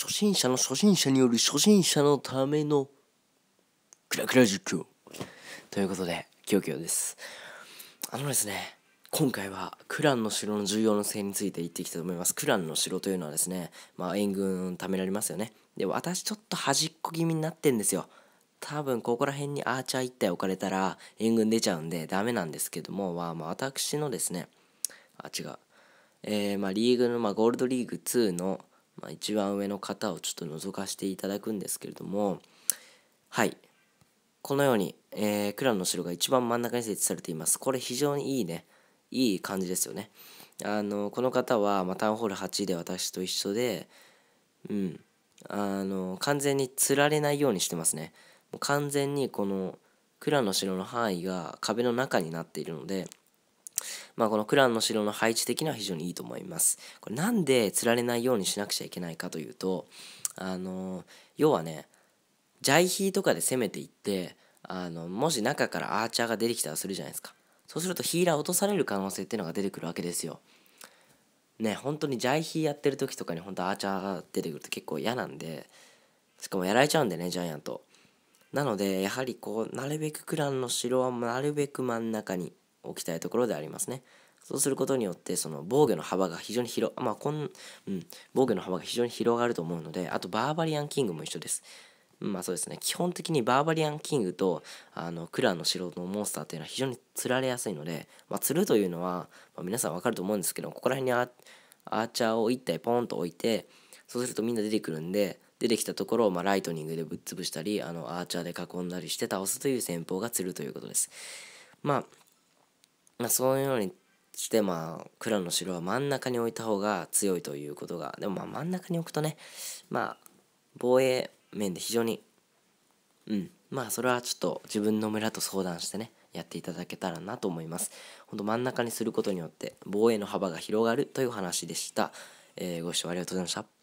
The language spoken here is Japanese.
初心者の初心者による初心者のためのクラクラ実況ということで、キヨキヨです。あのですね、今回はクランの城の重要性について言っていきたいと思います。クランの城というのはですね、まあ援軍貯められますよね。で、私ちょっと端っこ気味になってんですよ。多分ここら辺にアーチャー1体置かれたら援軍出ちゃうんでダメなんですけども、まあ、まあ私のですねあ違う、えー、まあリーグの、まあ、ゴールドリーグ2のまあ、一番上の方をちょっと覗かせていただくんですけれどもはいこのように、えー、クランの城が一番真ん中に設置されていますこれ非常にいいねいい感じですよねあのこの方は、まあ、タウンホール8で私と一緒でうんあの完全につられないようにしてますねもう完全にこのクンの城の範囲が壁の中になっているのでまあ、このクランの城の配置的には非常にいいと思います。これなんで釣られないようにしなくちゃいけないかというとあの要はねジャイヒーとかで攻めていってあのもし中からアーチャーが出てきたらするじゃないですかそうするとヒーラー落とされる可能性っていうのが出てくるわけですよ。ね本当にジャイヒーやってる時とかに本当アーチャーが出てくると結構嫌なんでしかもやられちゃうんでねジャイアント。なのでやはりこうなるべくクランの城はなるべく真ん中に置きたいところでありますね。そうすることによってその防御の幅が非常に広まあこん、うん、防御の幅が非常に広がると思うのであとバーバリアンキングも一緒です。まあそうですね基本的にバーバリアンキングとあのクランの城のモンスターっていうのは非常に釣られやすいので、まあ、釣るというのは、まあ、皆さん分かると思うんですけどここら辺にアーチャーを1体ポンと置いてそうするとみんな出てくるんで出てきたところをまライトニングでぶっ潰したりあのアーチャーで囲んだりして倒すという戦法が釣るということです。まあまあ、そういうのにしてまあ黒の城は真ん中に置いた方が強いということがでもまあ真ん中に置くとねまあ防衛面で非常にうんまあそれはちょっと自分の村と相談してねやっていただけたらなと思いますほんと真ん中にすることによって防衛の幅が広がるという話でした、えー、ご視聴ありがとうございました